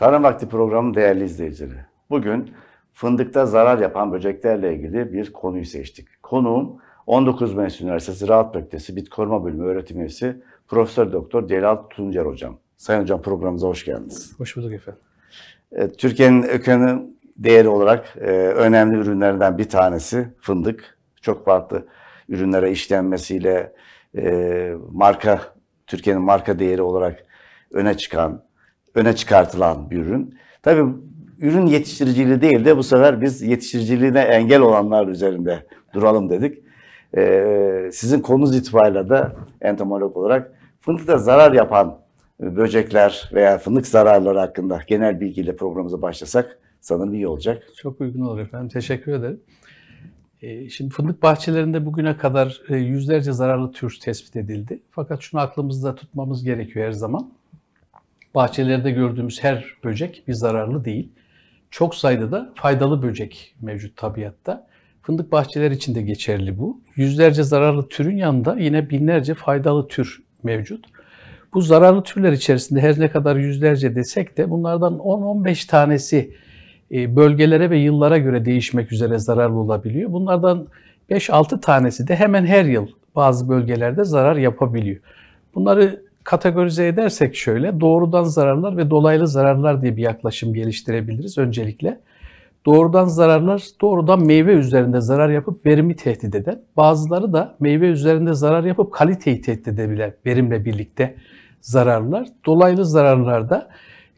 Tarım Vakti programı değerli izleyicileri. Bugün fındıkta zarar yapan böceklerle ilgili bir konuyu seçtik. Konuğum 19 Mayıs Üniversitesi Rahat Bölgesi Bit Koruma Bölümü öğretim üyesi Profesör Doktor Celal Tuncer Hocam. Sayın Hocam programımıza hoş geldiniz. Hoş bulduk efendim. E, Türkiye'nin ökünün değeri olarak e, önemli ürünlerden bir tanesi fındık. Çok farklı ürünlere işlenmesiyle e, marka Türkiye'nin marka değeri olarak öne çıkan öne çıkartılan bir ürün. Tabii ürün yetiştiriciliği değil de bu sefer biz yetiştiriciliğine engel olanlar üzerinde duralım dedik. Ee, sizin konunuz itibariyle de entomolog olarak fındıkta zarar yapan böcekler veya fındık zararları hakkında genel bilgiyle programımıza başlasak sanırım iyi olacak. Çok uygun olur efendim. Teşekkür ederim. Ee, şimdi fındık bahçelerinde bugüne kadar e, yüzlerce zararlı tür tespit edildi. Fakat şunu aklımızda tutmamız gerekiyor her zaman bahçelerde gördüğümüz her böcek bir zararlı değil. Çok sayıda da faydalı böcek mevcut tabiatta. Fındık bahçeleri için de geçerli bu. Yüzlerce zararlı türün yanında yine binlerce faydalı tür mevcut. Bu zararlı türler içerisinde her ne kadar yüzlerce desek de bunlardan 10-15 tanesi e, bölgelere ve yıllara göre değişmek üzere zararlı olabiliyor. Bunlardan 5-6 tanesi de hemen her yıl bazı bölgelerde zarar yapabiliyor. Bunları kategorize edersek şöyle doğrudan zararlar ve dolaylı zararlar diye bir yaklaşım geliştirebiliriz öncelikle. Doğrudan zararlar doğrudan meyve üzerinde zarar yapıp verimi tehdit eden, bazıları da meyve üzerinde zarar yapıp kaliteyi tehdit edebilen verimle birlikte zararlar. Dolaylı zararlar da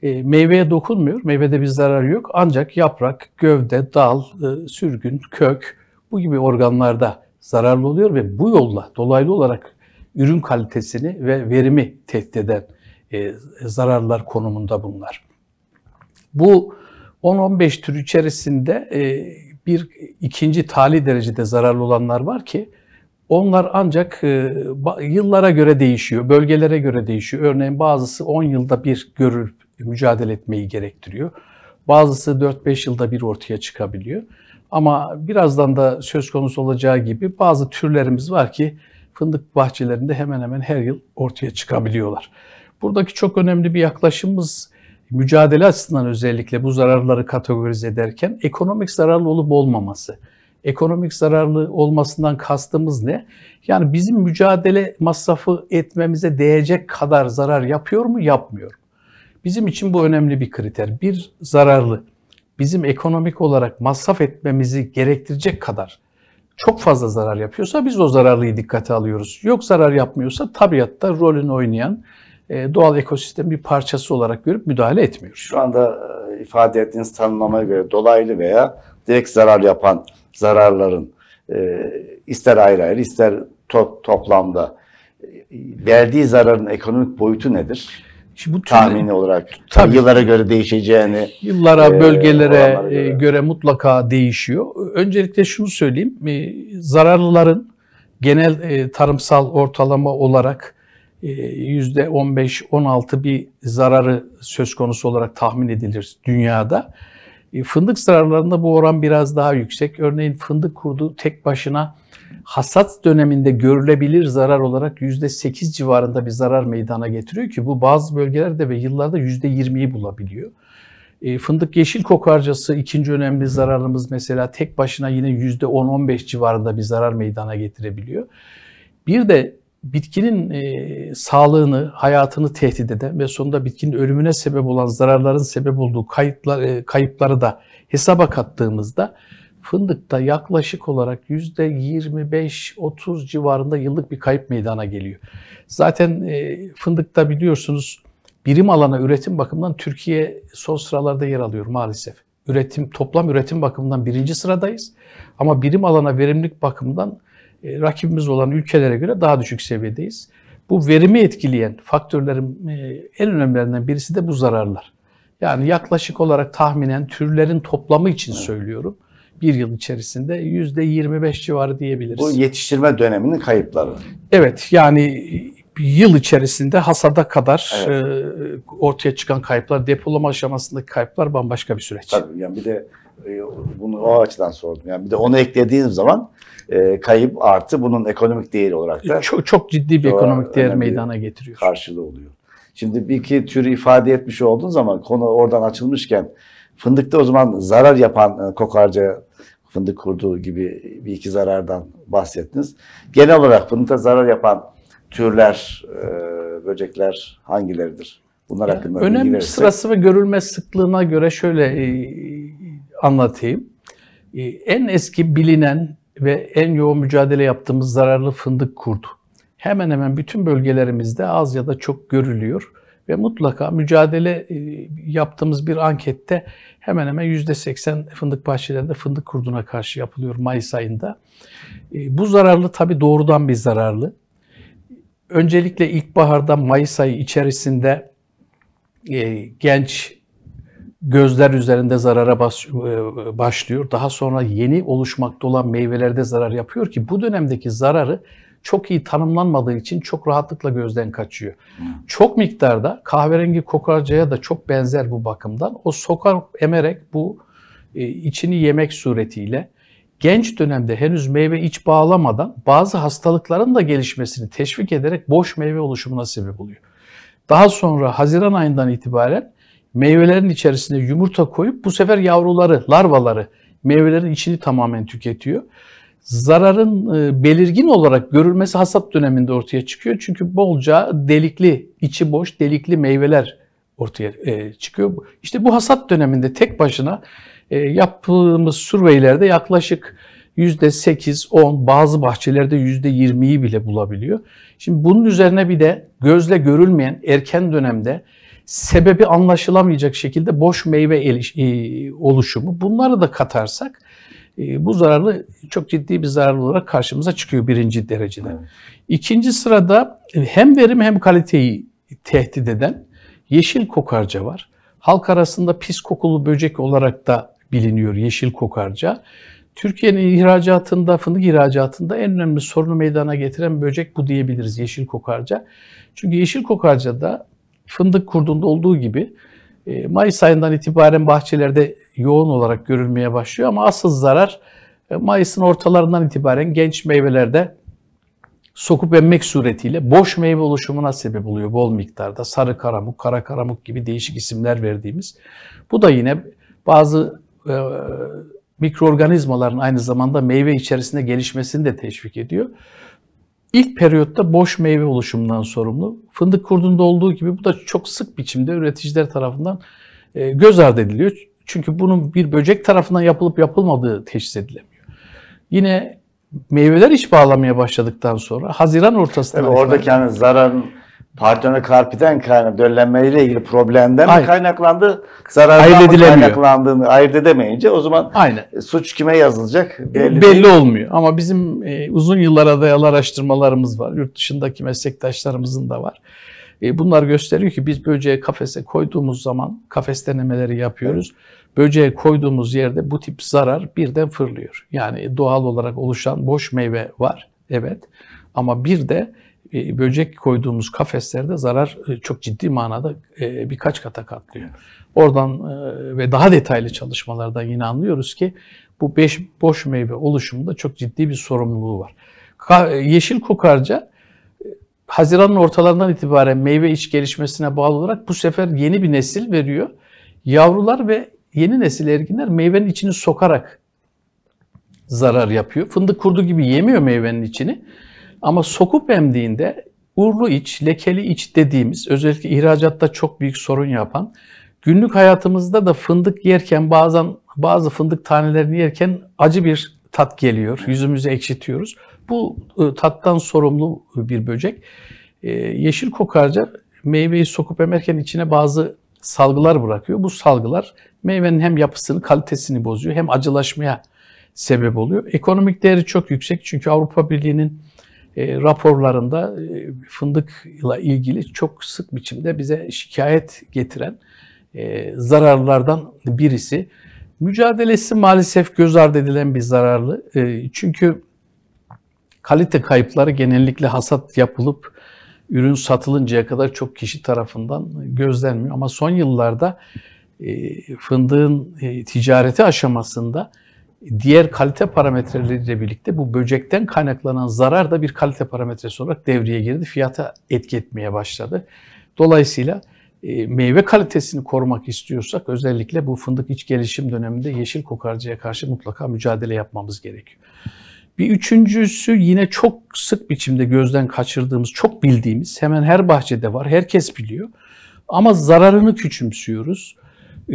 e, meyveye dokunmuyor, meyvede bir zarar yok ancak yaprak, gövde, dal, e, sürgün, kök bu gibi organlarda zararlı oluyor ve bu yolla dolaylı olarak ürün kalitesini ve verimi tehdit eden e, zararlar konumunda bunlar. Bu 10-15 tür içerisinde e, bir ikinci tali derecede zararlı olanlar var ki onlar ancak e, yıllara göre değişiyor, bölgelere göre değişiyor. Örneğin bazısı 10 yılda bir görür mücadele etmeyi gerektiriyor. Bazısı 4-5 yılda bir ortaya çıkabiliyor. Ama birazdan da söz konusu olacağı gibi bazı türlerimiz var ki fındık bahçelerinde hemen hemen her yıl ortaya çıkabiliyorlar. Buradaki çok önemli bir yaklaşımımız mücadele açısından özellikle bu zararları kategorize ederken ekonomik zararlı olup olmaması. Ekonomik zararlı olmasından kastımız ne? Yani bizim mücadele masrafı etmemize değecek kadar zarar yapıyor mu, yapmıyor mu? Bizim için bu önemli bir kriter. Bir zararlı bizim ekonomik olarak masraf etmemizi gerektirecek kadar çok fazla zarar yapıyorsa biz o zararlıyı dikkate alıyoruz. Yok zarar yapmıyorsa tabiatta rolünü oynayan e, doğal ekosistem bir parçası olarak görüp müdahale etmiyoruz. Şu anda e, ifade ettiğiniz tanımlamaya göre dolaylı veya direkt zarar yapan zararların e, ister ayrı ayrı ister toplamda verdiği zararın ekonomik boyutu nedir? Şimdi bu tür, tahmini olarak tabii, yıllara göre değişeceğini yıllara, e, bölgelere göre. E, göre mutlaka değişiyor. Öncelikle şunu söyleyeyim. E, zararlıların genel e, tarımsal ortalama olarak e, %15-16 bir zararı söz konusu olarak tahmin edilir dünyada. E, fındık zararlarında bu oran biraz daha yüksek. Örneğin fındık kurdu tek başına hasat döneminde görülebilir zarar olarak %8 civarında bir zarar meydana getiriyor ki bu bazı bölgelerde ve yıllarda %20'yi bulabiliyor. E, Fındık yeşil kokarcası ikinci önemli zararımız mesela tek başına yine %10-15 civarında bir zarar meydana getirebiliyor. Bir de bitkinin e, sağlığını, hayatını tehdit eden ve sonunda bitkinin ölümüne sebep olan zararların sebep olduğu kayıtlar, e, kayıpları da hesaba kattığımızda fındıkta yaklaşık olarak yüzde %25-30 civarında yıllık bir kayıp meydana geliyor. Zaten e, fındıkta biliyorsunuz birim alana üretim bakımından Türkiye son sıralarda yer alıyor maalesef. Üretim toplam üretim bakımından birinci sıradayız. Ama birim alana verimlilik bakımından e, rakibimiz olan ülkelere göre daha düşük seviyedeyiz. Bu verimi etkileyen faktörlerin e, en önemlilerinden birisi de bu zararlar. Yani yaklaşık olarak tahminen türlerin toplamı için söylüyorum bir yıl içerisinde yüzde 25 civarı diyebiliriz. Bu yetiştirme döneminin kayıpları. Evet yani yıl içerisinde hasada kadar evet. e, ortaya çıkan kayıplar, depolama aşamasındaki kayıplar bambaşka bir süreç. Tabii yani bir de e, bunu o açıdan sordum. Yani bir de onu eklediğim zaman e, kayıp artı bunun ekonomik değeri olarak da çok, çok ciddi bir ekonomik değer meydana getiriyor. Karşılığı oluyor. Şimdi bir iki türü ifade etmiş olduğun zaman konu oradan açılmışken fındıkta o zaman zarar yapan e, kokarca fındık kurduğu gibi bir iki zarardan bahsettiniz. Genel olarak fındıkta zarar yapan türler, e, böcekler hangileridir? Bunlar yani hakkında Önemli bilgi verirsek... sırası ve görülme sıklığına göre şöyle e, anlatayım. en eski bilinen ve en yoğun mücadele yaptığımız zararlı fındık kurdu hemen hemen bütün bölgelerimizde az ya da çok görülüyor ve mutlaka mücadele e, yaptığımız bir ankette hemen hemen %80 fındık bahçelerinde fındık kurduna karşı yapılıyor Mayıs ayında. E, bu zararlı tabii doğrudan bir zararlı. Öncelikle ilkbaharda Mayıs ayı içerisinde e, genç gözler üzerinde zarara başlıyor. Daha sonra yeni oluşmakta olan meyvelerde zarar yapıyor ki bu dönemdeki zararı çok iyi tanımlanmadığı için çok rahatlıkla gözden kaçıyor. Hmm. Çok miktarda kahverengi kokarcaya da çok benzer bu bakımdan. O sokar emerek bu e, içini yemek suretiyle genç dönemde henüz meyve iç bağlamadan bazı hastalıkların da gelişmesini teşvik ederek boş meyve oluşumuna sebep oluyor. Daha sonra Haziran ayından itibaren meyvelerin içerisine yumurta koyup bu sefer yavruları, larvaları meyvelerin içini tamamen tüketiyor zararın e, belirgin olarak görülmesi hasat döneminde ortaya çıkıyor. Çünkü bolca delikli, içi boş delikli meyveler ortaya e, çıkıyor. İşte bu hasat döneminde tek başına e, yaptığımız surveylerde yaklaşık %8-10 bazı bahçelerde %20'yi bile bulabiliyor. Şimdi bunun üzerine bir de gözle görülmeyen erken dönemde sebebi anlaşılamayacak şekilde boş meyve oluşumu bunları da katarsak ee, bu zararlı çok ciddi bir zararlı olarak karşımıza çıkıyor birinci derecede. İkinci sırada e, hem verim hem kaliteyi tehdit eden yeşil kokarca var. Halk arasında pis kokulu böcek olarak da biliniyor yeşil kokarca. Türkiye'nin ihracatında, fındık ihracatında en önemli sorunu meydana getiren böcek bu diyebiliriz yeşil kokarca. Çünkü yeşil kokarca da fındık kurdunda olduğu gibi e, Mayıs ayından itibaren bahçelerde yoğun olarak görülmeye başlıyor ama asıl zarar e, Mayıs'ın ortalarından itibaren genç meyvelerde sokup emmek suretiyle boş meyve oluşumuna sebep oluyor bol miktarda. Sarı karamuk, kara karamuk gibi değişik isimler verdiğimiz. Bu da yine bazı e, mikroorganizmaların aynı zamanda meyve içerisinde gelişmesini de teşvik ediyor. İlk periyotta boş meyve oluşumundan sorumlu. Fındık kurdunda olduğu gibi bu da çok sık biçimde üreticiler tarafından e, göz ardı ediliyor. Çünkü bunun bir böcek tarafından yapılıp yapılmadığı teşhis edilemiyor. Yine meyveler iç bağlamaya başladıktan sonra Haziran ortasında... Tabii oradaki yani zararın Partiyona karpiden kaynak döllenmeyle ilgili problemden Aynen. mi kaynaklandı? Zarardan mı kaynaklandığını ayırt edemeyince o zaman Aynen. E, suç kime yazılacak? Belli, belli olmuyor. Ama bizim e, uzun yıllara dayalı araştırmalarımız var. Yurt dışındaki meslektaşlarımızın da var. E, bunlar gösteriyor ki biz böceği kafese koyduğumuz zaman kafes denemeleri yapıyoruz. Evet böceğe koyduğumuz yerde bu tip zarar birden fırlıyor. Yani doğal olarak oluşan boş meyve var evet ama bir de e, böcek koyduğumuz kafeslerde zarar e, çok ciddi manada e, birkaç kata katlıyor. Oradan ve daha detaylı çalışmalardan yine anlıyoruz ki bu beş boş meyve oluşumunda çok ciddi bir sorumluluğu var. Yeşil kokarca Haziran'ın ortalarından itibaren meyve iç gelişmesine bağlı olarak bu sefer yeni bir nesil veriyor. Yavrular ve yeni nesil erginler meyvenin içini sokarak zarar yapıyor. Fındık kurdu gibi yemiyor meyvenin içini. Ama sokup emdiğinde urlu iç, lekeli iç dediğimiz özellikle ihracatta çok büyük sorun yapan günlük hayatımızda da fındık yerken bazen bazı fındık tanelerini yerken acı bir tat geliyor. Yüzümüzü ekşitiyoruz. Bu e, tattan sorumlu bir böcek. E, yeşil kokarca meyveyi sokup emerken içine bazı salgılar bırakıyor. Bu salgılar meyvenin hem yapısını, kalitesini bozuyor hem acılaşmaya sebep oluyor. Ekonomik değeri çok yüksek çünkü Avrupa Birliği'nin e, raporlarında e, fındıkla ilgili çok sık biçimde bize şikayet getiren e, zararlardan birisi. Mücadelesi maalesef göz ardı edilen bir zararlı. E, çünkü kalite kayıpları genellikle hasat yapılıp ürün satılıncaya kadar çok kişi tarafından gözlenmiyor. Ama son yıllarda e, fındığın e, ticareti aşamasında diğer kalite parametreleriyle birlikte bu böcekten kaynaklanan zarar da bir kalite parametresi olarak devreye girdi. Fiyata etki etmeye başladı. Dolayısıyla e, meyve kalitesini korumak istiyorsak özellikle bu fındık iç gelişim döneminde yeşil kokarcıya karşı mutlaka mücadele yapmamız gerekiyor. Bir üçüncüsü yine çok sık biçimde gözden kaçırdığımız, çok bildiğimiz, hemen her bahçede var, herkes biliyor. Ama zararını küçümsüyoruz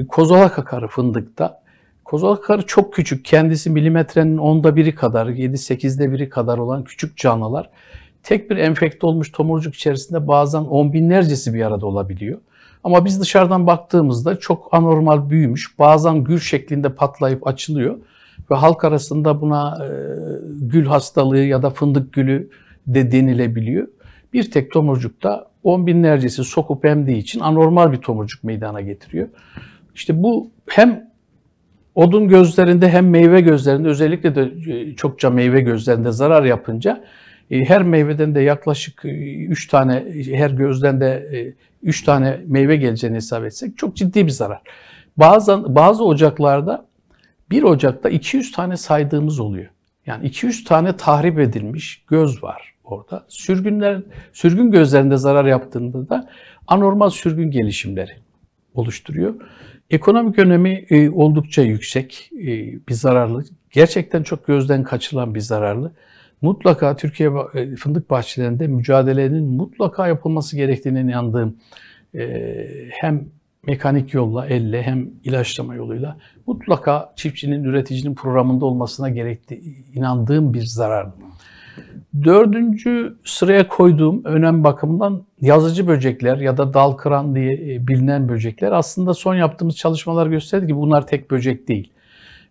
kozalak akarı fındıkta. Kozalak akarı çok küçük. Kendisi milimetrenin onda biri kadar, 7-8'de biri kadar olan küçük canlılar. Tek bir enfekte olmuş tomurcuk içerisinde bazen on binlercesi bir arada olabiliyor. Ama biz dışarıdan baktığımızda çok anormal büyümüş, bazen gül şeklinde patlayıp açılıyor. Ve halk arasında buna e, gül hastalığı ya da fındık gülü de denilebiliyor. Bir tek tomurcukta on binlercesi sokup emdiği için anormal bir tomurcuk meydana getiriyor. İşte bu hem odun gözlerinde hem meyve gözlerinde özellikle de e, çokça meyve gözlerinde zarar yapınca e, her meyveden de yaklaşık 3 e, tane her gözden de 3 tane meyve geleceğini hesap etsek çok ciddi bir zarar. Bazen bazı ocaklarda bir Ocak'ta 200 tane saydığımız oluyor. Yani 200 tane tahrip edilmiş göz var orada. Sürgünler sürgün gözlerinde zarar yaptığında da anormal sürgün gelişimleri oluşturuyor. Ekonomik önemi e, oldukça yüksek e, bir zararlı. Gerçekten çok gözden kaçırılan bir zararlı. Mutlaka Türkiye e, fındık bahçelerinde mücadelenin mutlaka yapılması gerektiğine inandığım e, hem mekanik yolla, elle hem ilaçlama yoluyla mutlaka çiftçinin, üreticinin programında olmasına gerektiği inandığım bir zararlı. Dördüncü sıraya koyduğum önem bakımından yazıcı böcekler ya da dal kıran diye e, bilinen böcekler aslında son yaptığımız çalışmalar gösterdi ki bunlar tek böcek değil.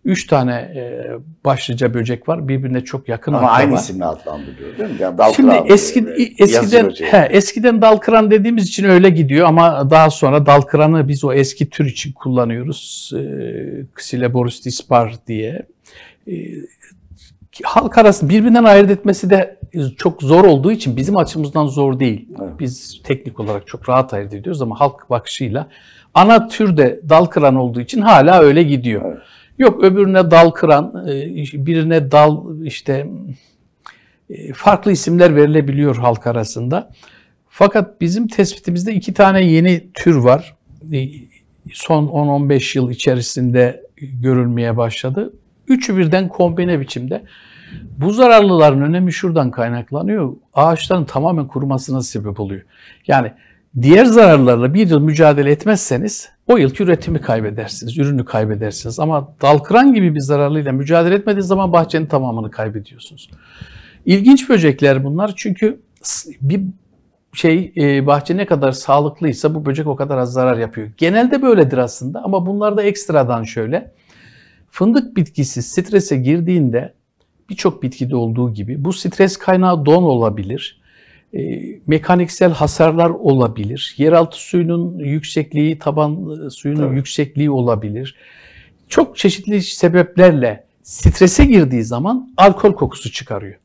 Üç tane e, başlıca böcek var. Birbirine çok yakın Ama aynı isimle adlandırılıyor değil mi? Yani dal Şimdi kıran e, eski, böyle, eskiden he, eskiden dal kıran dediğimiz için öyle gidiyor ama daha sonra dal kıranı biz o eski tür için kullanıyoruz. E, dispar diye halk arasında birbirinden ayırt etmesi de çok zor olduğu için bizim açımızdan zor değil. Evet. Biz teknik olarak çok rahat ayırt ediyoruz ama halk bakışıyla ana tür de dal kıran olduğu için hala öyle gidiyor. Evet. Yok öbürüne dal kıran, e, birine dal işte e, farklı isimler verilebiliyor halk arasında. Fakat bizim tespitimizde iki tane yeni tür var. E, son 10-15 yıl içerisinde görülmeye başladı. Üçü birden kombine biçimde. Bu zararlıların önemi şuradan kaynaklanıyor. Ağaçların tamamen kurumasına sebep oluyor. Yani diğer zararlarla bir yıl mücadele etmezseniz o yılki üretimi kaybedersiniz, ürünü kaybedersiniz. Ama dal gibi bir zararlıyla mücadele etmediğiniz zaman bahçenin tamamını kaybediyorsunuz. İlginç böcekler bunlar çünkü bir şey e, bahçe ne kadar sağlıklıysa bu böcek o kadar az zarar yapıyor. Genelde böyledir aslında ama bunlar da ekstradan şöyle. Fındık bitkisi strese girdiğinde birçok bitkide olduğu gibi bu stres kaynağı don olabilir, e, mekaniksel hasarlar olabilir, yeraltı suyunun yüksekliği, taban e, suyunun Tabii. yüksekliği olabilir. Çok çeşitli sebeplerle strese girdiği zaman alkol kokusu çıkarıyor.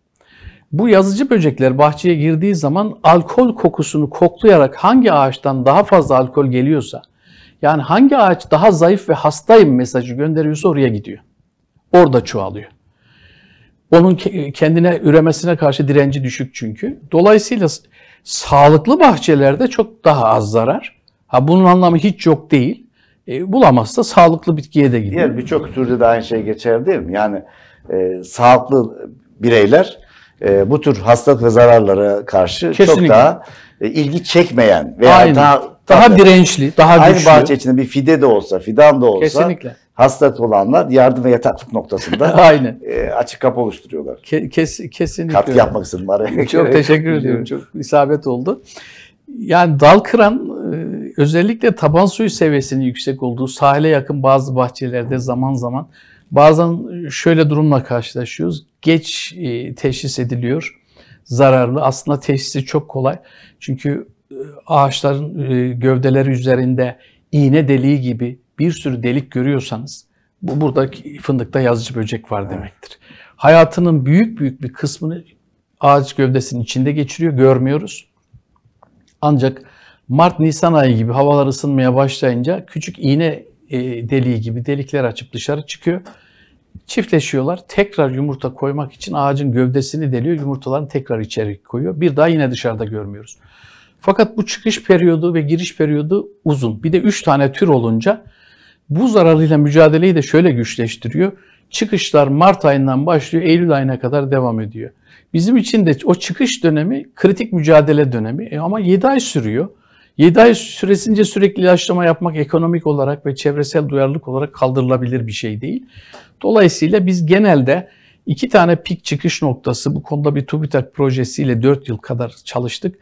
Bu yazıcı böcekler bahçeye girdiği zaman alkol kokusunu koklayarak hangi ağaçtan daha fazla alkol geliyorsa yani hangi ağaç daha zayıf ve hastayım mesajı gönderiyorsa oraya gidiyor. Orada çoğalıyor. Onun kendine üremesine karşı direnci düşük çünkü. Dolayısıyla sağlıklı bahçelerde çok daha az zarar. Ha bunun anlamı hiç yok değil. E, bulamazsa sağlıklı bitkiye de gidiyor. Diğer birçok türde de aynı şey geçer değil mi? Yani e, sağlıklı bireyler e, bu tür hastalık ve zararlara karşı Kesinlikle. çok daha e, ilgi çekmeyen veya Aynen. daha daha Tabii. dirençli, daha Aynı güçlü. bahçe içinde bir fide de olsa, fidan da olsa Kesinlikle. hastat olanlar yardım ve yataklık noktasında Aynen. E, açık kapı oluşturuyorlar. Ke- kes- kesinlikle. Katkı yapmak istedim Çok teşekkür ediyorum. Çok isabet oldu. Yani dal kıran e, özellikle taban suyu seviyesinin yüksek olduğu sahile yakın bazı bahçelerde zaman zaman bazen şöyle durumla karşılaşıyoruz. Geç e, teşhis ediliyor zararlı. Aslında teşhisi çok kolay. Çünkü e, ağaçların e, gövdeleri üzerinde iğne deliği gibi bir sürü delik görüyorsanız bu buradaki fındıkta yazıcı böcek var demektir. Hayatının büyük büyük bir kısmını ağaç gövdesinin içinde geçiriyor, görmüyoruz. Ancak Mart-Nisan ayı gibi havalar ısınmaya başlayınca küçük iğne e, deliği gibi delikler açıp dışarı çıkıyor. Çiftleşiyorlar. Tekrar yumurta koymak için ağacın gövdesini deliyor. Yumurtalarını tekrar içeri koyuyor. Bir daha yine dışarıda görmüyoruz. Fakat bu çıkış periyodu ve giriş periyodu uzun. Bir de 3 tane tür olunca bu zararıyla mücadeleyi de şöyle güçleştiriyor. Çıkışlar Mart ayından başlıyor, Eylül ayına kadar devam ediyor. Bizim için de o çıkış dönemi kritik mücadele dönemi e ama 7 ay sürüyor. 7 ay süresince sürekli ilaçlama yapmak ekonomik olarak ve çevresel duyarlılık olarak kaldırılabilir bir şey değil. Dolayısıyla biz genelde İki tane pik çıkış noktası bu konuda bir TÜBİTAK projesiyle 4 yıl kadar çalıştık.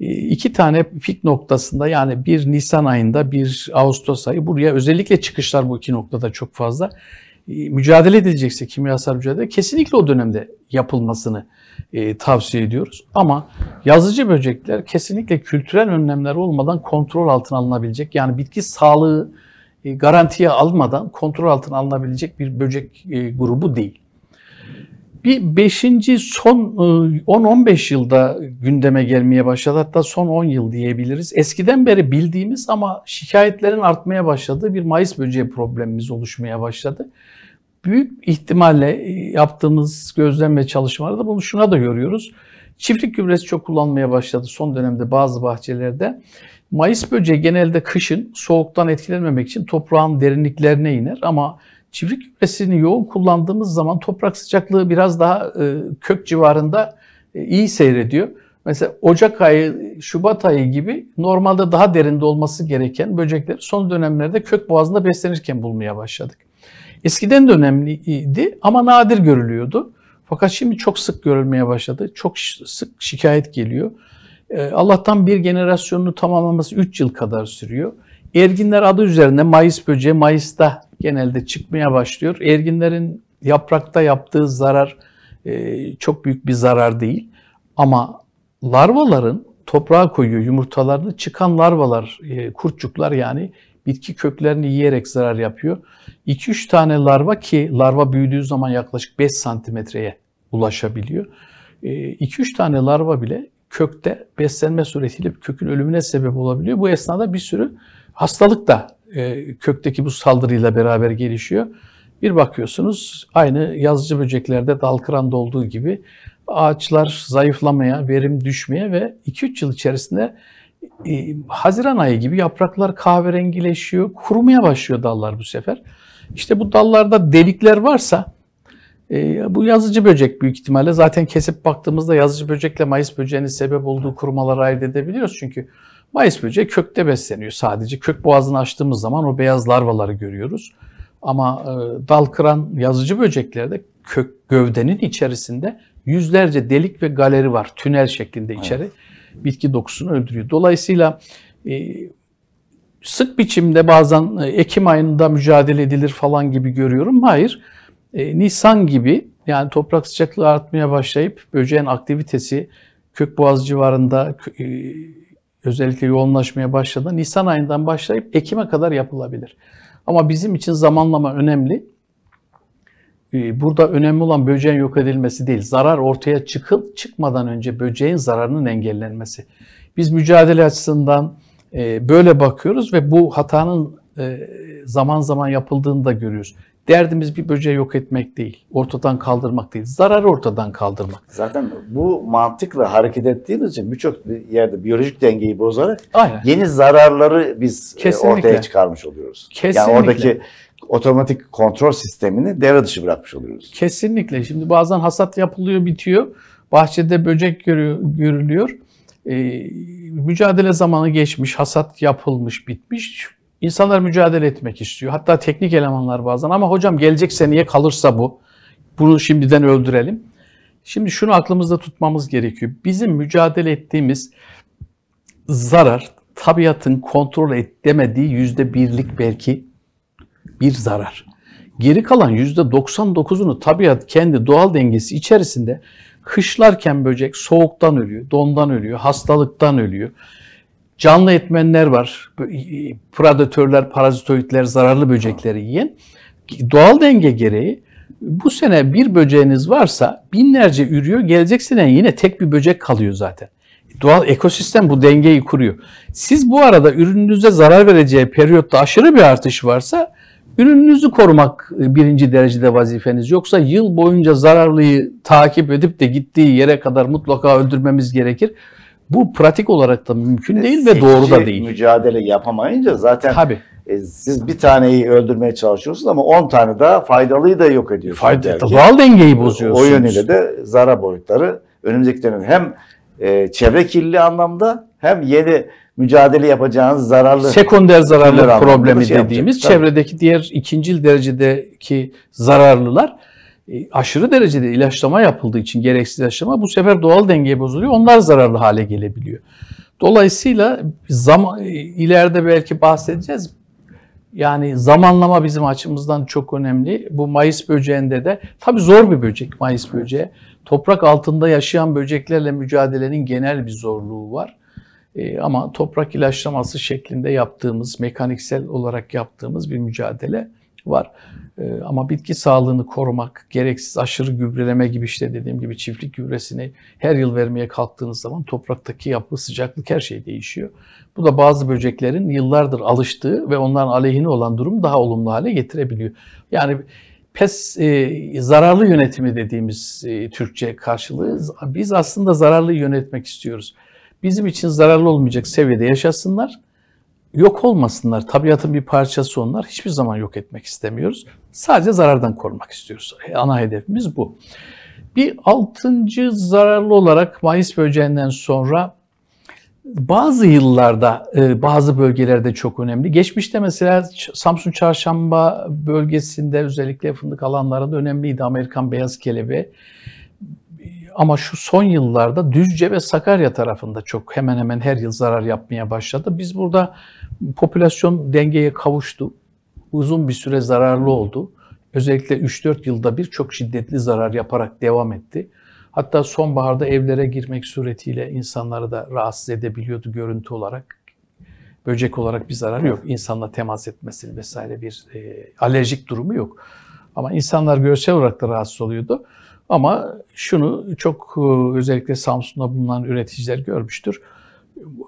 Ee, iki tane pik noktasında yani bir Nisan ayında bir Ağustos ayı buraya özellikle çıkışlar bu iki noktada çok fazla. Ee, mücadele edilecekse kimyasal mücadele kesinlikle o dönemde yapılmasını e, tavsiye ediyoruz. Ama yazıcı böcekler kesinlikle kültürel önlemler olmadan kontrol altına alınabilecek yani bitki sağlığı e, garantiye almadan kontrol altına alınabilecek bir böcek e, grubu değil. Bir beşinci son 10-15 e, yılda gündeme gelmeye başladı. Hatta son 10 yıl diyebiliriz. Eskiden beri bildiğimiz ama şikayetlerin artmaya başladığı bir Mayıs böceği problemimiz oluşmaya başladı. Büyük ihtimalle e, yaptığımız gözlem ve çalışmalarda bunu şuna da görüyoruz. Çiftlik gübresi çok kullanmaya başladı son dönemde bazı bahçelerde. Mayıs böceği genelde kışın soğuktan etkilenmemek için toprağın derinliklerine iner ama Çivrik gübresini yoğun kullandığımız zaman toprak sıcaklığı biraz daha e, kök civarında e, iyi seyrediyor. Mesela Ocak ayı, Şubat ayı gibi normalde daha derinde olması gereken böcekler son dönemlerde kök boğazında beslenirken bulmaya başladık. Eskiden de önemliydi ama nadir görülüyordu. Fakat şimdi çok sık görülmeye başladı. Çok sık şikayet geliyor. E, Allah'tan bir generasyonunu tamamlaması 3 yıl kadar sürüyor. Erginler adı üzerinde Mayıs böceği, Mayıs'ta genelde çıkmaya başlıyor. Erginlerin yaprakta yaptığı zarar e, çok büyük bir zarar değil. Ama larvaların toprağa koyuyor yumurtalarını. Çıkan larvalar, e, kurtçuklar yani bitki köklerini yiyerek zarar yapıyor. 2-3 tane larva ki larva büyüdüğü zaman yaklaşık 5 santimetreye ulaşabiliyor. 2-3 e, tane larva bile kökte beslenme suretiyle kökün ölümüne sebep olabiliyor. Bu esnada bir sürü hastalık da e, kökteki bu saldırıyla beraber gelişiyor. Bir bakıyorsunuz aynı yazıcı böceklerde dal kıranda olduğu gibi ağaçlar zayıflamaya, verim düşmeye ve 2-3 yıl içerisinde e, Haziran ayı gibi yapraklar kahverengileşiyor, kurumaya başlıyor dallar bu sefer. İşte bu dallarda delikler varsa e, bu yazıcı böcek büyük ihtimalle zaten kesip baktığımızda yazıcı böcekle Mayıs böceğinin sebep olduğu kurumaları ayırt edebiliyoruz. Çünkü Mayıs böceği kökte besleniyor sadece. Kök boğazını açtığımız zaman o beyaz larvaları görüyoruz. Ama e, dal kıran yazıcı böceklerde kök gövdenin içerisinde yüzlerce delik ve galeri var. Tünel şeklinde içeri evet. bitki dokusunu öldürüyor. Dolayısıyla e, sık biçimde bazen e, Ekim ayında mücadele edilir falan gibi görüyorum. Hayır. Nisan gibi yani toprak sıcaklığı artmaya başlayıp böceğin aktivitesi kök boğaz civarında özellikle yoğunlaşmaya başladı. Nisan ayından başlayıp Ekim'e kadar yapılabilir. Ama bizim için zamanlama önemli. Ee, burada önemli olan böceğin yok edilmesi değil, zarar ortaya çıkıp çıkmadan önce böceğin zararının engellenmesi. Biz mücadele açısından e, böyle bakıyoruz ve bu hatanın e, zaman zaman yapıldığını da görüyoruz. Derdimiz bir böceği yok etmek değil, ortadan kaldırmak değil, zararı ortadan kaldırmak. Zaten bu mantıkla hareket ettiğimiz için birçok yerde biyolojik dengeyi bozarak Aynen. yeni zararları biz e, Kesinlikle. ortaya çıkarmış oluyoruz. Kesinlikle. Yani oradaki otomatik kontrol sistemini devre dışı bırakmış oluyoruz. Kesinlikle. Şimdi bazen hasat yapılıyor, bitiyor. Bahçede böcek görülüyor. Ee, mücadele zamanı geçmiş, hasat yapılmış, bitmiş. İnsanlar mücadele etmek istiyor. Hatta teknik elemanlar bazen ama hocam gelecek seneye kalırsa bu. Bunu şimdiden öldürelim. Şimdi şunu aklımızda tutmamız gerekiyor. Bizim mücadele ettiğimiz zarar tabiatın kontrol edemediği yüzde birlik belki bir zarar. Geri kalan yüzde 99'unu tabiat kendi doğal dengesi içerisinde kışlarken böcek soğuktan ölüyor, dondan ölüyor, hastalıktan ölüyor. Canlı etmenler var. E, predatörler, parazitoidler, zararlı böcekleri yiyen. Doğal denge gereği bu sene bir böceğiniz varsa binlerce ürüyor. Gelecek sene yine tek bir böcek kalıyor zaten. Doğal ekosistem bu dengeyi kuruyor. Siz bu arada ürününüze zarar vereceği periyotta aşırı bir artış varsa ürününüzü korumak e, birinci derecede vazifeniz. Yoksa yıl boyunca zararlıyı takip edip de gittiği yere kadar mutlaka öldürmemiz gerekir. Bu pratik olarak da mümkün değil ve doğru da değil. mücadele yapamayınca zaten Tabii. E, siz bir taneyi öldürmeye çalışıyorsunuz ama 10 tane daha faydalıyı da yok ediyorsunuz. Fayda, doğal dengeyi bozuyorsunuz. O yönüyle de zarar boyutları önümüzdeki dönem hem e, çevre kirliliği anlamda hem yeni mücadele yapacağınız zararlı sekonder zararlı problemi şey dediğimiz yapacak, çevredeki diğer ikinci derecedeki zararlılar e, aşırı derecede ilaçlama yapıldığı için gereksiz ilaçlama bu sefer doğal denge bozuluyor. Onlar zararlı hale gelebiliyor. Dolayısıyla zaman, e, ileride belki bahsedeceğiz. Yani zamanlama bizim açımızdan çok önemli. Bu Mayıs böceğinde de tabi zor bir böcek Mayıs böceği. Toprak altında yaşayan böceklerle mücadelenin genel bir zorluğu var. Ee, ama toprak ilaçlaması şeklinde yaptığımız, mekaniksel olarak yaptığımız bir mücadele var. E, ama bitki sağlığını korumak, gereksiz aşırı gübreleme gibi işte dediğim gibi çiftlik gübresini her yıl vermeye kalktığınız zaman topraktaki yapı, sıcaklık her şey değişiyor. Bu da bazı böceklerin yıllardır alıştığı ve onların aleyhine olan durum daha olumlu hale getirebiliyor. Yani pes e, zararlı yönetimi dediğimiz e, Türkçe karşılığı biz aslında zararlı yönetmek istiyoruz. Bizim için zararlı olmayacak seviyede yaşasınlar yok olmasınlar. Tabiatın bir parçası onlar. Hiçbir zaman yok etmek istemiyoruz. Sadece zarardan korumak istiyoruz. E, ana hedefimiz bu. Bir altıncı zararlı olarak Mayıs böceğinden sonra bazı yıllarda e, bazı bölgelerde çok önemli. Geçmişte mesela Samsun Çarşamba bölgesinde özellikle fındık alanlarında önemliydi Amerikan beyaz kelebeği ama şu son yıllarda Düzce ve Sakarya tarafında çok hemen hemen her yıl zarar yapmaya başladı. Biz burada popülasyon dengeye kavuştu. Uzun bir süre zararlı oldu. Özellikle 3-4 yılda bir çok şiddetli zarar yaparak devam etti. Hatta sonbaharda evlere girmek suretiyle insanları da rahatsız edebiliyordu görüntü olarak. Böcek olarak bir zarar yok. İnsanla temas etmesini vesaire bir e, alerjik durumu yok. Ama insanlar görsel olarak da rahatsız oluyordu. Ama şunu çok e, özellikle Samsun'da bulunan üreticiler görmüştür.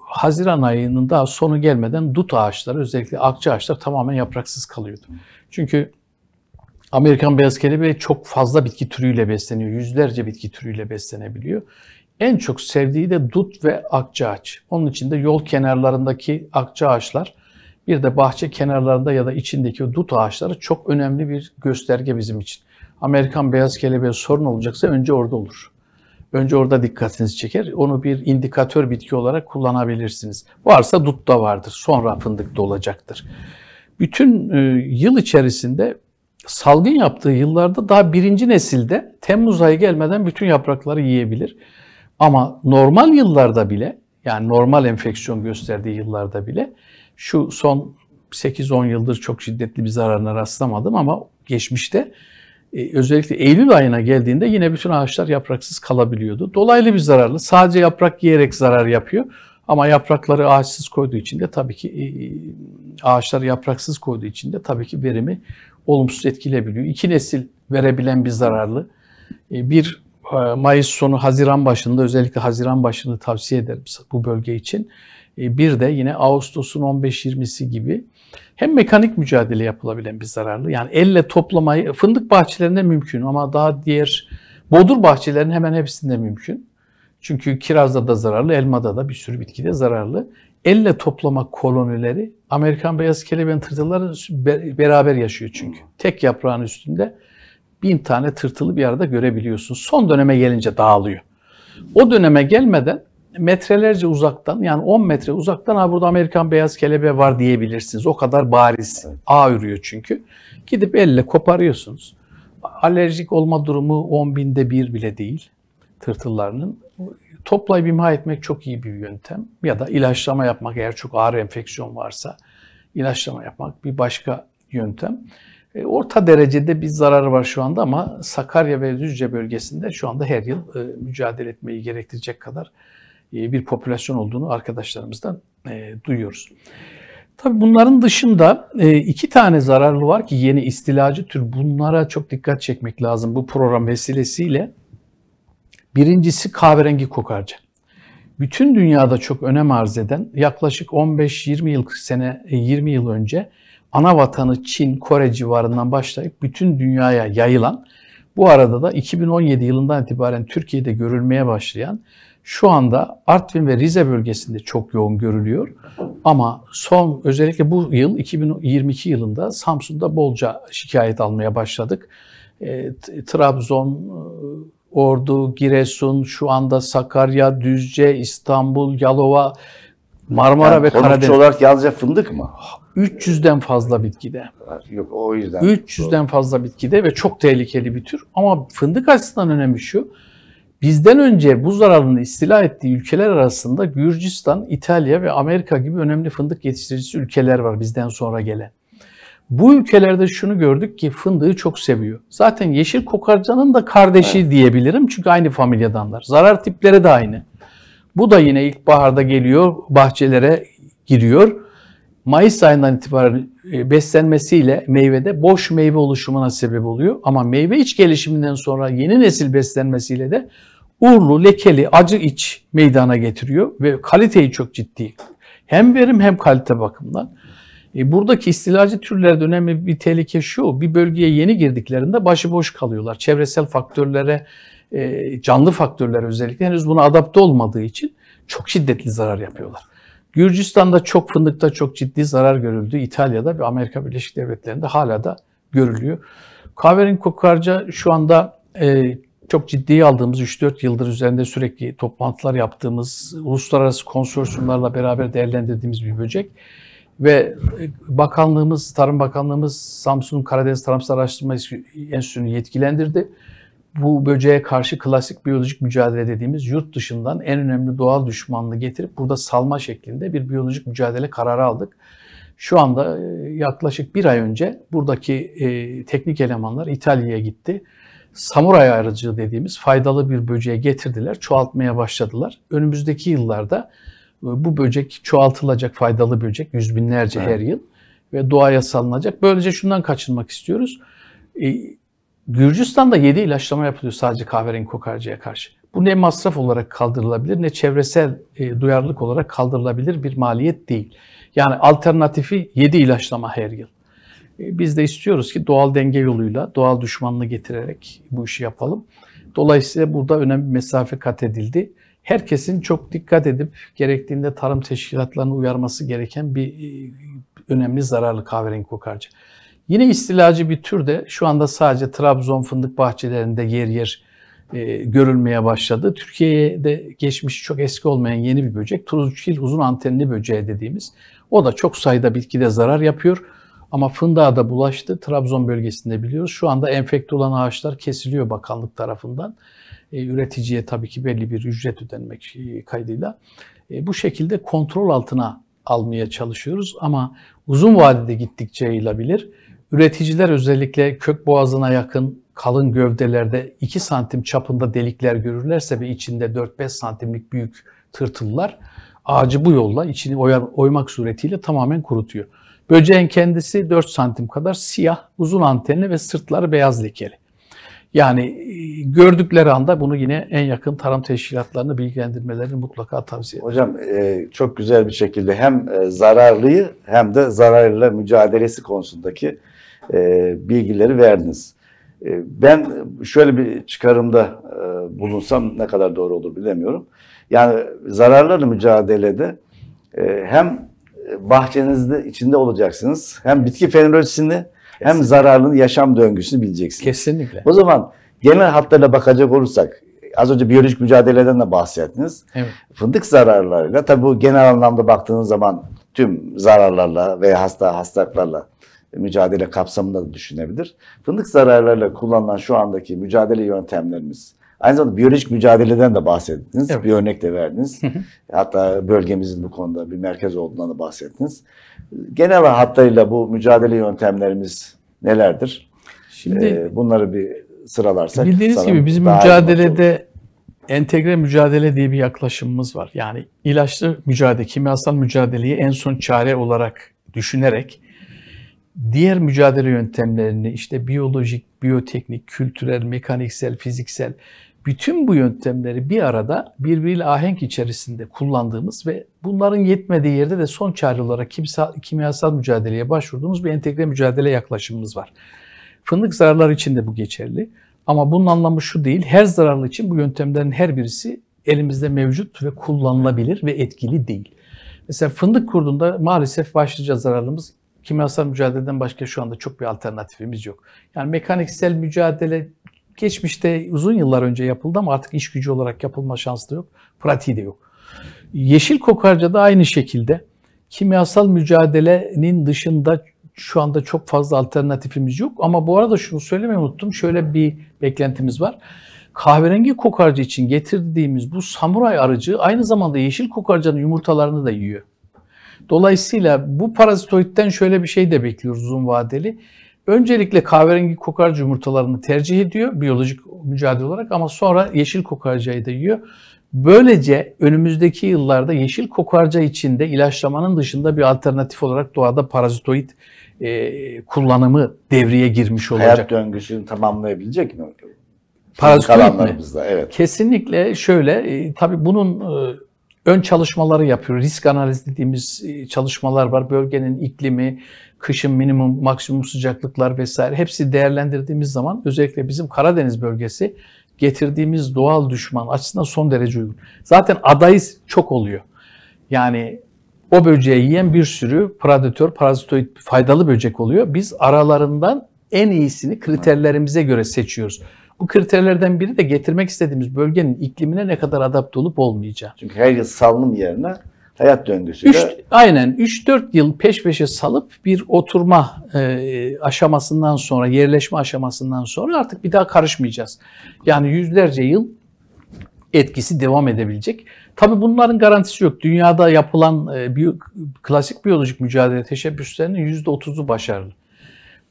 Haziran ayının daha sonu gelmeden dut ağaçları özellikle akça ağaçlar tamamen yapraksız kalıyordu. Çünkü Amerikan beyaz kelebeği çok fazla bitki türüyle besleniyor. Yüzlerce bitki türüyle beslenebiliyor. En çok sevdiği de dut ve akça ağaç. Onun için de yol kenarlarındaki akça ağaçlar bir de bahçe kenarlarında ya da içindeki dut ağaçları çok önemli bir gösterge bizim için. Amerikan beyaz kelebeğe sorun olacaksa önce orada olur. Önce orada dikkatinizi çeker. Onu bir indikatör bitki olarak kullanabilirsiniz. Varsa dut da vardır. Sonra fındık da olacaktır. Bütün e, yıl içerisinde salgın yaptığı yıllarda daha birinci nesilde Temmuz ayı gelmeden bütün yaprakları yiyebilir. Ama normal yıllarda bile yani normal enfeksiyon gösterdiği yıllarda bile şu son 8-10 yıldır çok şiddetli bir zararına rastlamadım ama geçmişte e, özellikle Eylül ayına geldiğinde yine bütün ağaçlar yapraksız kalabiliyordu. Dolaylı bir zararlı. Sadece yaprak yiyerek zarar yapıyor. Ama yaprakları ağaçsız koyduğu için de tabii ki e, e, ağaçları yapraksız koyduğu için de tabii ki verimi olumsuz etkilebiliyor. İki nesil verebilen bir zararlı. bir Mayıs sonu Haziran başında özellikle Haziran başını tavsiye ederim bu bölge için. bir de yine Ağustos'un 15-20'si gibi hem mekanik mücadele yapılabilen bir zararlı. Yani elle toplamayı fındık bahçelerinde mümkün ama daha diğer bodur bahçelerinin hemen hepsinde mümkün. Çünkü kirazda da zararlı, elmada da bir sürü bitkide zararlı. Elle toplama kolonileri Amerikan beyaz kelebeğin tırtılları beraber yaşıyor çünkü. Hmm. Tek yaprağın üstünde bin tane tırtılı bir arada görebiliyorsun. Son döneme gelince dağılıyor. O döneme gelmeden metrelerce uzaktan yani 10 metre uzaktan ha burada Amerikan beyaz kelebeği var diyebilirsiniz. O kadar bariz. Evet. Ağ ürüyor çünkü. Gidip elle koparıyorsunuz. Alerjik olma durumu 10 binde bir bile değil tırtıllarının. Toplayıp imha etmek çok iyi bir yöntem. Ya da ilaçlama yapmak eğer çok ağır enfeksiyon varsa ilaçlama yapmak bir başka yöntem. E, orta derecede bir zararı var şu anda ama Sakarya ve Düzce bölgesinde şu anda her yıl e, mücadele etmeyi gerektirecek kadar e, bir popülasyon olduğunu arkadaşlarımızdan e, duyuyoruz. Tabii bunların dışında e, iki tane zararlı var ki yeni istilacı tür bunlara çok dikkat çekmek lazım bu program vesilesiyle. Birincisi kahverengi kokarca. Bütün dünyada çok önem arz eden yaklaşık 15-20 yıl sene 20 yıl önce ana vatanı Çin, Kore civarından başlayıp bütün dünyaya yayılan bu arada da 2017 yılından itibaren Türkiye'de görülmeye başlayan şu anda Artvin ve Rize bölgesinde çok yoğun görülüyor. Ama son özellikle bu yıl 2022 yılında Samsun'da bolca şikayet almaya başladık. Ee, e, Trabzon, Ordu, Giresun, şu anda Sakarya, Düzce, İstanbul, Yalova, Marmara yani ve Karadeniz. olarak yalnızca fındık mı? 300'den fazla bitkide. Yok o yüzden. 300'den doğru. fazla bitkide ve çok tehlikeli bir tür. Ama fındık açısından önemli şu. Bizden önce bu zararını istila ettiği ülkeler arasında Gürcistan, İtalya ve Amerika gibi önemli fındık yetiştiricisi ülkeler var bizden sonra gelen. Bu ülkelerde şunu gördük ki fındığı çok seviyor. Zaten yeşil kokarcanın da kardeşi evet. diyebilirim çünkü aynı familyadanlar. Zarar tipleri de aynı. Bu da yine ilkbaharda geliyor, bahçelere giriyor. Mayıs ayından itibaren e, beslenmesiyle meyvede boş meyve oluşumuna sebep oluyor. Ama meyve iç gelişiminden sonra yeni nesil beslenmesiyle de urlu, lekeli, acı iç meydana getiriyor ve kaliteyi çok ciddi. Hem verim hem kalite bakımından. E, buradaki istilacı türlerde önemli bir tehlike şu, bir bölgeye yeni girdiklerinde başıboş kalıyorlar. Çevresel faktörlere, e, canlı faktörlere özellikle henüz buna adapte olmadığı için çok şiddetli zarar yapıyorlar. Gürcistan'da çok fındıkta çok ciddi zarar görüldü. İtalya'da ve Amerika Birleşik Devletleri'nde hala da görülüyor. Kahverengi kokarca şu anda e, çok ciddiye aldığımız 3-4 yıldır üzerinde sürekli toplantılar yaptığımız, uluslararası konsorsiyumlarla beraber değerlendirdiğimiz bir böcek. Ve e, bakanlığımız, Tarım Bakanlığımız Samsun Karadeniz Tarımsal Araştırma Enstitüsü'nü yetkilendirdi bu böceğe karşı klasik biyolojik mücadele dediğimiz yurt dışından en önemli doğal düşmanını getirip burada salma şeklinde bir biyolojik mücadele kararı aldık. Şu anda e, yaklaşık bir ay önce buradaki e, teknik elemanlar İtalya'ya gitti. Samuray ayrıcığı dediğimiz faydalı bir böceğe getirdiler, çoğaltmaya başladılar. Önümüzdeki yıllarda e, bu böcek çoğaltılacak faydalı böcek yüz binlerce evet. her yıl ve doğaya salınacak. Böylece şundan kaçınmak istiyoruz. E, Gürcistan'da 7 ilaçlama yapılıyor sadece kahverengi kokarcıya karşı. Bu ne masraf olarak kaldırılabilir ne çevresel e, duyarlılık olarak kaldırılabilir bir maliyet değil. Yani alternatifi 7 ilaçlama her yıl. E, biz de istiyoruz ki doğal denge yoluyla, doğal düşmanlığı getirerek bu işi yapalım. Dolayısıyla burada önemli bir mesafe kat edildi. Herkesin çok dikkat edip gerektiğinde tarım teşkilatlarını uyarması gereken bir e, önemli zararlı kahverengi kokarcı. Yine istilacı bir tür de şu anda sadece Trabzon fındık bahçelerinde yer yer e, görülmeye başladı. Türkiye'de geçmiş çok eski olmayan yeni bir böcek. Turunçil uzun antenli böceği dediğimiz. O da çok sayıda bitkide zarar yapıyor. Ama fındığa da bulaştı. Trabzon bölgesinde biliyoruz. Şu anda enfekte olan ağaçlar kesiliyor bakanlık tarafından. E, üreticiye tabii ki belli bir ücret ödenmek e, kaydıyla. E, bu şekilde kontrol altına almaya çalışıyoruz ama uzun vadede gittikçe yayılabilir. Üreticiler özellikle kök boğazına yakın kalın gövdelerde 2 santim çapında delikler görürlerse ve içinde 4-5 santimlik büyük tırtıllar ağacı bu yolla içini oyar, oymak suretiyle tamamen kurutuyor. Böceğin kendisi 4 santim kadar siyah, uzun antenli ve sırtları beyaz lekeli. Yani e, gördükleri anda bunu yine en yakın tarım teşkilatlarını bilgilendirmelerini mutlaka tavsiye ederim. Hocam e, çok güzel bir şekilde hem e, zararlıyı hem de zararlı mücadelesi konusundaki e, bilgileri verdiniz. E, ben şöyle bir çıkarımda e, bulunsam ne kadar doğru olur bilemiyorum. Yani zararlarla mücadelede e, hem bahçenizde içinde olacaksınız. Hem bitki fenomenolojisini hem zararının yaşam döngüsünü bileceksiniz. Kesinlikle. O zaman genel hatlarına bakacak olursak az önce biyolojik mücadeleden de bahsettiniz. Evet. Fındık zararlarıyla tabii bu genel anlamda baktığınız zaman tüm zararlarla veya hasta hastalıklarla mücadele kapsamında da düşünebilir. Fındık zararlarıyla kullanılan şu andaki mücadele yöntemlerimiz, aynı zamanda biyolojik mücadeleden de bahsettiniz, evet. bir örnek de verdiniz. Hatta bölgemizin bu konuda bir merkez olduğundan da bahsettiniz. Genel hatlarıyla bu mücadele yöntemlerimiz nelerdir? Şimdi ee, bunları bir sıralarsak. Bildiğiniz gibi bizim mücadelede entegre mücadele diye bir yaklaşımımız var. Yani ilaçlı mücadele, kimyasal mücadeleyi en son çare olarak düşünerek diğer mücadele yöntemlerini işte biyolojik, biyoteknik, kültürel, mekaniksel, fiziksel bütün bu yöntemleri bir arada birbiriyle ahenk içerisinde kullandığımız ve bunların yetmediği yerde de son çare olarak kimyasal mücadeleye başvurduğumuz bir entegre mücadele yaklaşımımız var. Fındık zararları için de bu geçerli. Ama bunun anlamı şu değil, her zararlı için bu yöntemlerin her birisi elimizde mevcut ve kullanılabilir ve etkili değil. Mesela fındık kurdunda maalesef başlıca zararımız kimyasal mücadeleden başka şu anda çok bir alternatifimiz yok. Yani mekaniksel mücadele geçmişte uzun yıllar önce yapıldı ama artık iş gücü olarak yapılma şansı da yok. Pratiği de yok. Yeşil kokarca da aynı şekilde kimyasal mücadelenin dışında şu anda çok fazla alternatifimiz yok. Ama bu arada şunu söylemeyi unuttum. Şöyle bir beklentimiz var. Kahverengi kokarcı için getirdiğimiz bu samuray arıcı aynı zamanda yeşil kokarcanın yumurtalarını da yiyor. Dolayısıyla bu parazitoitten şöyle bir şey de bekliyoruz uzun vadeli. Öncelikle kahverengi kokarcı yumurtalarını tercih ediyor biyolojik mücadele olarak ama sonra yeşil kokarcayı da yiyor. Böylece önümüzdeki yıllarda yeşil kokarca içinde ilaçlamanın dışında bir alternatif olarak doğada parazitoit e, kullanımı devreye girmiş olacak. Hayat döngüsünü tamamlayabilecek mi? Parazitoid mi? Evet. Kesinlikle şöyle, e, tabii bunun e, ön çalışmaları yapıyor. Risk analiz dediğimiz e, çalışmalar var. Bölgenin iklimi, kışın minimum, maksimum sıcaklıklar vesaire hepsi değerlendirdiğimiz zaman özellikle bizim Karadeniz bölgesi getirdiğimiz doğal düşman açısından son derece uygun. Zaten adayız çok oluyor. Yani o böceği yiyen bir sürü predatör, parazitoid faydalı böcek oluyor. Biz aralarından en iyisini kriterlerimize göre seçiyoruz. Bu kriterlerden biri de getirmek istediğimiz bölgenin iklimine ne kadar adapte olup olmayacağı. Çünkü her yıl salınım yerine hayat döngüsü. Üç, aynen 3-4 yıl peş peşe salıp bir oturma e, aşamasından sonra, yerleşme aşamasından sonra artık bir daha karışmayacağız. Yani yüzlerce yıl etkisi devam edebilecek. Tabi bunların garantisi yok. Dünyada yapılan e, biyo, klasik biyolojik mücadele teşebbüslerinin %30'u başarılı.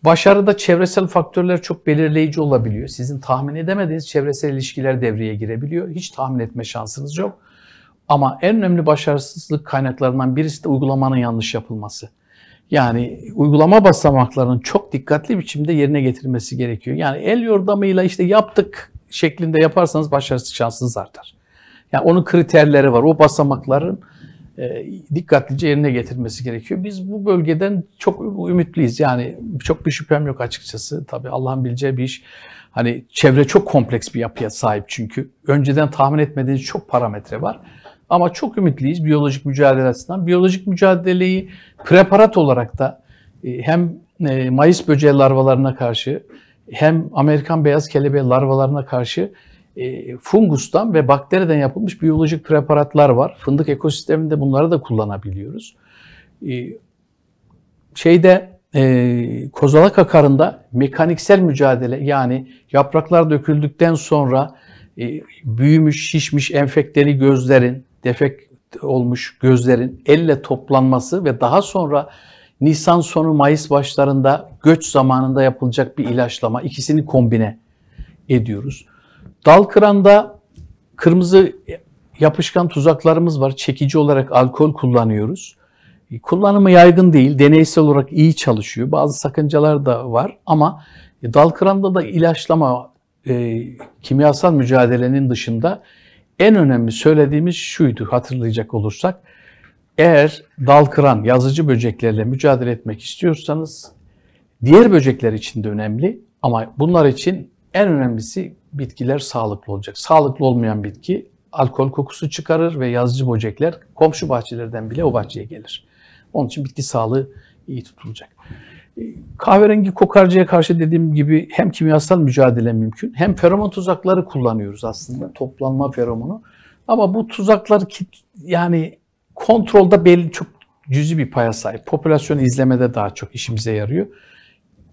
Başarıda çevresel faktörler çok belirleyici olabiliyor. Sizin tahmin edemediğiniz çevresel ilişkiler devreye girebiliyor. Hiç tahmin etme şansınız yok. Ama en önemli başarısızlık kaynaklarından birisi de uygulamanın yanlış yapılması. Yani uygulama basamaklarının çok dikkatli biçimde yerine getirilmesi gerekiyor. Yani el yordamıyla işte yaptık şeklinde yaparsanız başarısız şansınız artar. Yani onun kriterleri var. O basamakların e, dikkatlice yerine getirmesi gerekiyor. Biz bu bölgeden çok ümitliyiz. Yani çok bir şüphem yok açıkçası. Tabii Allah'ın bileceği bir iş. Hani çevre çok kompleks bir yapıya sahip çünkü. Önceden tahmin etmediğiniz çok parametre var. Ama çok ümitliyiz biyolojik mücadele açısından. Biyolojik mücadeleyi preparat olarak da e, hem e, Mayıs böceği larvalarına karşı hem Amerikan beyaz kelebeği larvalarına karşı e, fungustan ve bakteriden yapılmış biyolojik preparatlar var. Fındık ekosisteminde bunları da kullanabiliyoruz. E, şeyde e, kozalak akarında mekaniksel mücadele yani yapraklar döküldükten sonra e, büyümüş, şişmiş, enfekteli gözlerin, defekt olmuş gözlerin elle toplanması ve daha sonra Nisan sonu Mayıs başlarında göç zamanında yapılacak bir ilaçlama ikisini kombine ediyoruz. Dal kıranda kırmızı yapışkan tuzaklarımız var. Çekici olarak alkol kullanıyoruz. Kullanımı yaygın değil, deneysel olarak iyi çalışıyor. Bazı sakıncalar da var ama dal kıranda da ilaçlama, e, kimyasal mücadelenin dışında en önemli söylediğimiz şuydu hatırlayacak olursak. Eğer dal kıran yazıcı böceklerle mücadele etmek istiyorsanız diğer böcekler için de önemli ama bunlar için en önemlisi bitkiler sağlıklı olacak. Sağlıklı olmayan bitki alkol kokusu çıkarır ve yazıcı böcekler komşu bahçelerden bile o bahçeye gelir. Onun için bitki sağlığı iyi tutulacak. Ee, kahverengi kokarcıya karşı dediğim gibi hem kimyasal mücadele mümkün hem feromon tuzakları kullanıyoruz aslında toplanma feromonu. Ama bu tuzaklar ki, yani kontrolda belli çok cüzi bir paya sahip. Popülasyonu izlemede daha çok işimize yarıyor.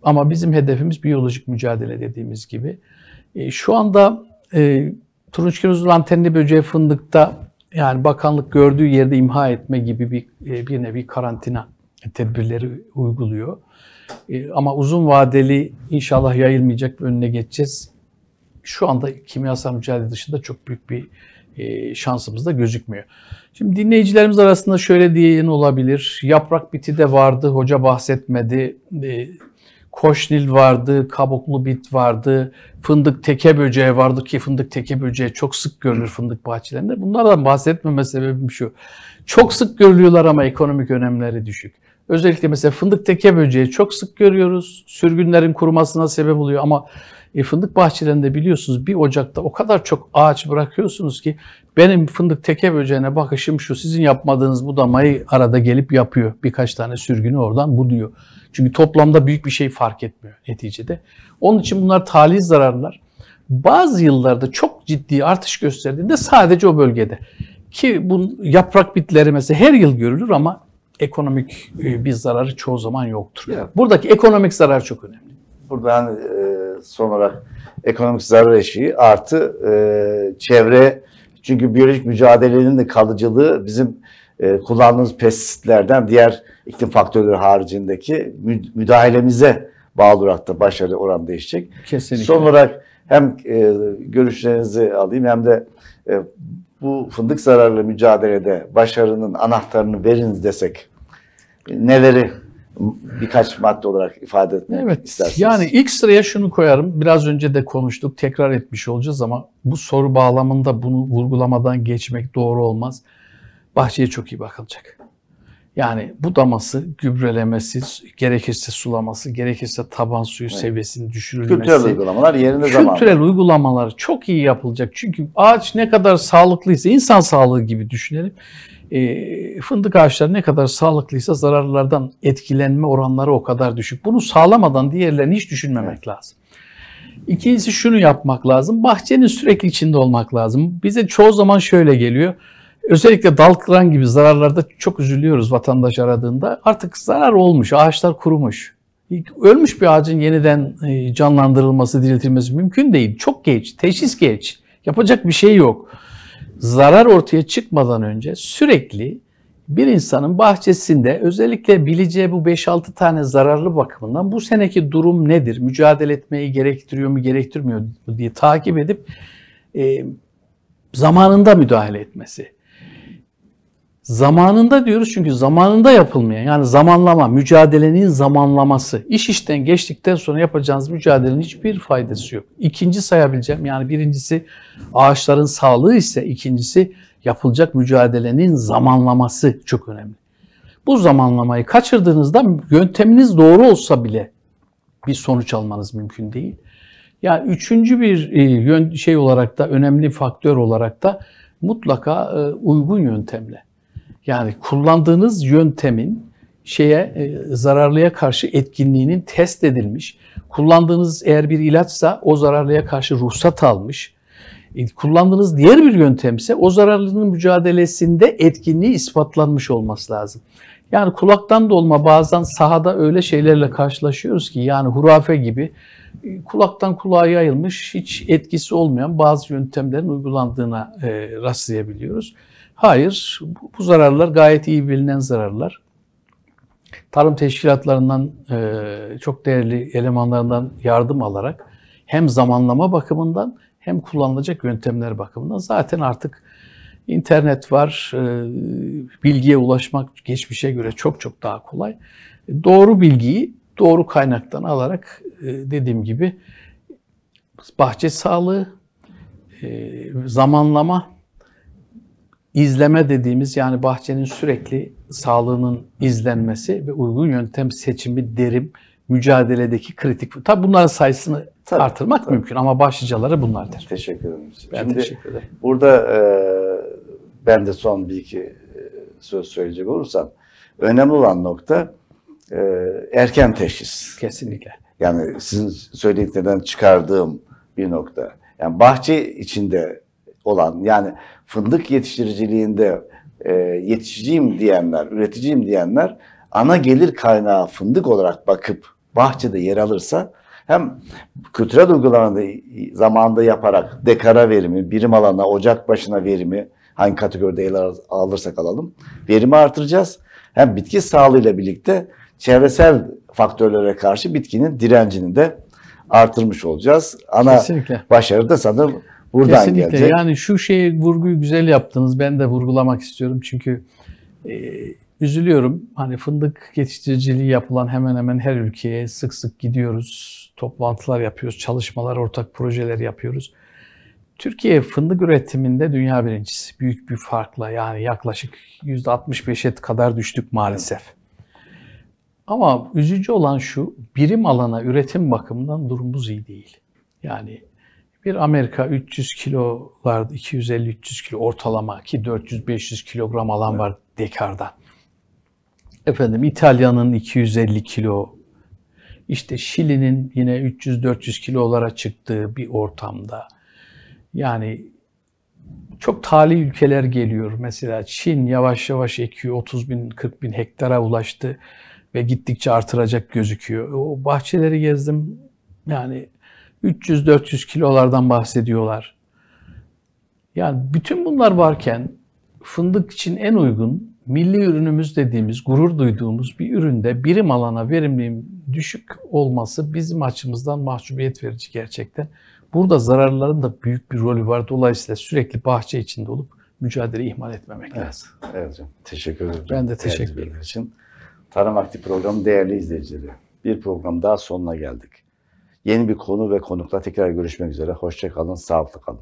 Ama bizim hedefimiz biyolojik mücadele dediğimiz gibi. E, şu anda e, turunçgözlü antenli böceği fındıkta yani bakanlık gördüğü yerde imha etme gibi bir, e, bir nevi karantina tedbirleri uyguluyor. E, ama uzun vadeli inşallah yayılmayacak önüne geçeceğiz. Şu anda kimyasal mücadele dışında çok büyük bir e, şansımız da gözükmüyor. Şimdi dinleyicilerimiz arasında şöyle diyen olabilir. Yaprak biti de vardı, hoca bahsetmedi. E, koşnil vardı, kabuklu bit vardı, fındık teke böceği vardı ki fındık teke böceği çok sık görülür fındık bahçelerinde. Bunlardan bahsetmeme sebebim şu. Çok sık görülüyorlar ama ekonomik önemleri düşük. Özellikle mesela fındık teke böceği çok sık görüyoruz. Sürgünlerin kurumasına sebep oluyor ama e, fındık bahçelerinde biliyorsunuz bir Ocak'ta o kadar çok ağaç bırakıyorsunuz ki benim fındık teke böceğine bakışım şu sizin yapmadığınız budamayı arada gelip yapıyor. Birkaç tane sürgünü oradan buduyor. Çünkü toplamda büyük bir şey fark etmiyor neticede. Onun için bunlar talih zararlar. Bazı yıllarda çok ciddi artış gösterdiğinde sadece o bölgede. Ki bu yaprak bitleri mesela her yıl görülür ama ekonomik e, bir zararı çoğu zaman yoktur. Evet. Buradaki ekonomik zarar çok önemli. Buradan hani, e, son olarak ekonomik zarar eşiği artı e, çevre çünkü biyolojik mücadelenin de kalıcılığı bizim e, kullandığımız pestisitlerden diğer iklim faktörleri haricindeki müdahalemize bağlı olarak da başarı oran değişecek. Kesinlikle. Son olarak hem e, görüşlerinizi alayım hem de e, bu fındık zararlı mücadelede başarının anahtarını veriniz desek neleri birkaç madde olarak ifade etmek evet, istersiniz? Yani ilk sıraya şunu koyarım. Biraz önce de konuştuk, tekrar etmiş olacağız ama bu soru bağlamında bunu vurgulamadan geçmek doğru olmaz. Bahçeye çok iyi bakılacak. Yani budaması, gübrelemesi, gerekirse sulaması, gerekirse taban suyu evet. seviyesinin düşürülmesi. Kültürel uygulamalar yerinde kültürel zaman. Kültürel uygulamalar çok iyi yapılacak. Çünkü ağaç ne kadar sağlıklıysa, insan sağlığı gibi düşünelim. E, fındık ağaçları ne kadar sağlıklıysa zararlardan etkilenme oranları o kadar düşük. Bunu sağlamadan diğerlerini hiç düşünmemek evet. lazım. İkincisi şunu yapmak lazım. Bahçenin sürekli içinde olmak lazım. Bize çoğu zaman şöyle geliyor. Özellikle dal kıran gibi zararlarda çok üzülüyoruz vatandaş aradığında. Artık zarar olmuş, ağaçlar kurumuş. Ölmüş bir ağacın yeniden e, canlandırılması, diriltilmesi mümkün değil. Çok geç, teşhis geç. Yapacak bir şey yok. Zarar ortaya çıkmadan önce sürekli bir insanın bahçesinde özellikle bileceği bu 5-6 tane zararlı bakımından bu seneki durum nedir, mücadele etmeyi gerektiriyor mu gerektirmiyor mu diye takip edip e, zamanında müdahale etmesi. Zamanında diyoruz çünkü zamanında yapılmayan yani zamanlama, mücadelenin zamanlaması. iş işten geçtikten sonra yapacağınız mücadelenin hiçbir faydası yok. İkinci sayabileceğim yani birincisi ağaçların sağlığı ise ikincisi yapılacak mücadelenin zamanlaması çok önemli. Bu zamanlamayı kaçırdığınızda yönteminiz doğru olsa bile bir sonuç almanız mümkün değil. yani üçüncü bir e, şey olarak da önemli faktör olarak da mutlaka e, uygun yöntemle yani kullandığınız yöntemin şeye e, zararlıya karşı etkinliğinin test edilmiş. Kullandığınız eğer bir ilaçsa o zararlıya karşı ruhsat almış. E, kullandığınız diğer bir yöntemse o zararlının mücadelesinde etkinliği ispatlanmış olması lazım. Yani kulaktan dolma bazen sahada öyle şeylerle karşılaşıyoruz ki yani hurafe gibi e, kulaktan kulağa yayılmış hiç etkisi olmayan bazı yöntemlerin uygulandığına rastlayabiliyoruz. Hayır, bu, zararlar gayet iyi bilinen zararlar. Tarım teşkilatlarından e, çok değerli elemanlarından yardım alarak hem zamanlama bakımından hem kullanılacak yöntemler bakımından zaten artık internet var, e, bilgiye ulaşmak geçmişe göre çok çok daha kolay. Doğru bilgiyi doğru kaynaktan alarak e, dediğim gibi bahçe sağlığı, e, zamanlama izleme dediğimiz yani bahçenin sürekli sağlığının izlenmesi ve uygun yöntem seçimi derim mücadeledeki kritik. Tabi bunların sayısını tabii, artırmak tabii. mümkün ama başlıcaları bunlardır. Teşekkür ederim. Ben Şimdi teşekkür ederim. Burada e, ben de son bir iki e, söz söyleyecek olursam önemli olan nokta e, erken teşhis. Kesinlikle. Yani sizin söylediklerinden çıkardığım bir nokta. Yani bahçe içinde olan yani fındık yetiştiriciliğinde e, yetişiciyim diyenler, üreticiyim diyenler ana gelir kaynağı fındık olarak bakıp bahçede yer alırsa hem kültürel uygulamalarını zamanda yaparak dekara verimi, birim alana, ocak başına verimi hangi kategoride ele alırsak alalım verimi artıracağız. Hem bitki sağlığıyla birlikte çevresel faktörlere karşı bitkinin direncini de artırmış olacağız. Ana Kesinlikle. başarı da sanırım Buradan Kesinlikle. gelecek. Yani şu şeyi vurguyu güzel yaptınız. Ben de vurgulamak istiyorum. Çünkü e, üzülüyorum. Hani fındık yetiştiriciliği yapılan hemen hemen her ülkeye sık sık gidiyoruz. Toplantılar yapıyoruz, çalışmalar, ortak projeler yapıyoruz. Türkiye fındık üretiminde dünya birincisi. Büyük bir farkla yani yaklaşık %65'e kadar düştük maalesef. Ama üzücü olan şu, birim alana üretim bakımından durumumuz iyi değil. Yani bir Amerika 300 kilolar, 250-300 kilo ortalama ki 400-500 kilogram alan var Dekar'da. Efendim İtalya'nın 250 kilo, işte Şili'nin yine 300-400 kilolara çıktığı bir ortamda. Yani çok tali ülkeler geliyor. Mesela Çin yavaş yavaş ekiyor. 30 bin 40 bin hektara ulaştı ve gittikçe artıracak gözüküyor. O bahçeleri gezdim. Yani 300-400 kilolardan bahsediyorlar. Yani bütün bunlar varken fındık için en uygun milli ürünümüz dediğimiz, gurur duyduğumuz bir üründe birim alana verimliliğin düşük olması bizim açımızdan mahcubiyet verici gerçekten. Burada zararların da büyük bir rolü var. Dolayısıyla sürekli bahçe içinde olup mücadeleyi ihmal etmemek evet. lazım. Evet hocam. Teşekkür ederim. Ben de teşekkür ederim. Için. Tarım Aktif Programı değerli izleyicileri. Bir program daha sonuna geldik. Yeni bir konu ve konukla tekrar görüşmek üzere. Hoşçakalın, sağlıklı kalın.